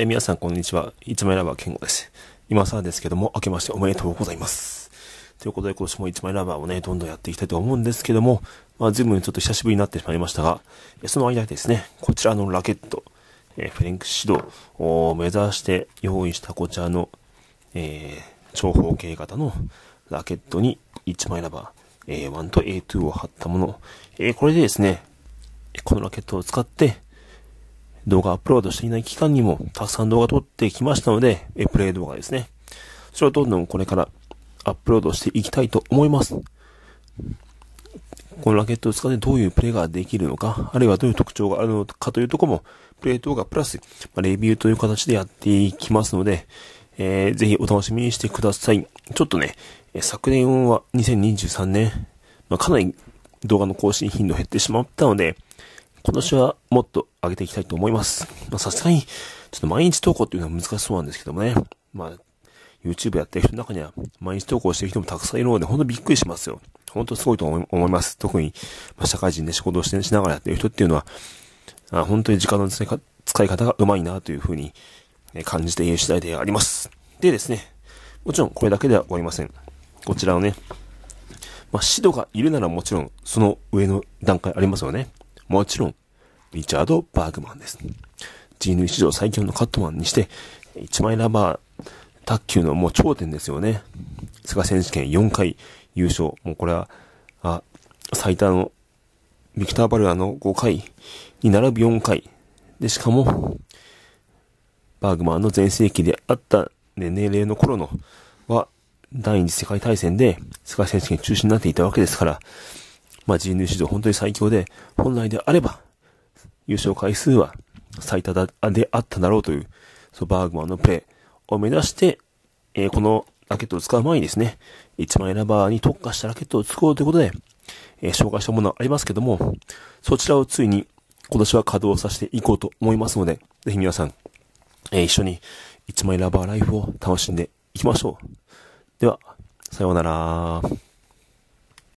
え皆さんこんにちは。一枚ラバー健吾です。今更ですけども、明けましておめでとうございます。ということで今年も一枚ラバーをね、どんどんやっていきたいと思うんですけども、まあ随分ちょっと久しぶりになってしまいましたが、その間ですね、こちらのラケット、えフェレンク指導を目指して用意したこちらの、えー、長方形型のラケットに一枚ラバー、A1 と A2 を貼ったもの、えー、これでですね、このラケットを使って、動画アップロードしていない期間にもたくさん動画撮ってきましたので、えプレイ動画ですね。それをどんどんこれからアップロードしていきたいと思います。このラケットを使ってどういうプレイができるのか、あるいはどういう特徴があるのかというとこも、プレイ動画プラス、レビューという形でやっていきますので、えー、ぜひお楽しみにしてください。ちょっとね、昨年は2023年、まあ、かなり動画の更新頻度減ってしまったので、今年はもっと上げていきたいと思います。まあ、さすがに、ちょっと毎日投稿っていうのは難しそうなんですけどもね。まあ、YouTube やってる人の中には、毎日投稿してる人もたくさんいるので、ほんとびっくりしますよ。ほんとすごいと思います。特に、まあ、社会人で仕事をしてしながらやってる人っていうのは、あ本当に時間の使い使い方がうまいなというふうに感じている次第であります。でですね、もちろんこれだけでは終わりません。こちらのね、まあ、指導がいるならもちろん、その上の段階ありますよね。もちろん、リチャード・バーグマンです。人類史上最強のカットマンにして、一枚ラバー、卓球のもう頂点ですよね。世界選手権4回優勝。もうこれは、あ、最多の、ビクター・バルアの5回に並ぶ4回。で、しかも、バーグマンの全盛期であった、ね、年齢の頃のは、第二次世界大戦で世界選手権中止になっていたわけですから、まあ、人類史上本当に最強で、本来であれば、優勝回数は最多だであっただろうという、そのバーグマンのプレイを目指して、えー、このラケットを使う前にですね、1枚ラバーに特化したラケットを作ろうということで、えー、紹介したものありますけども、そちらをついに今年は稼働させていこうと思いますので、ぜひ皆さん、えー、一緒に1枚ラバーライフを楽しんでいきましょう。では、さようなら。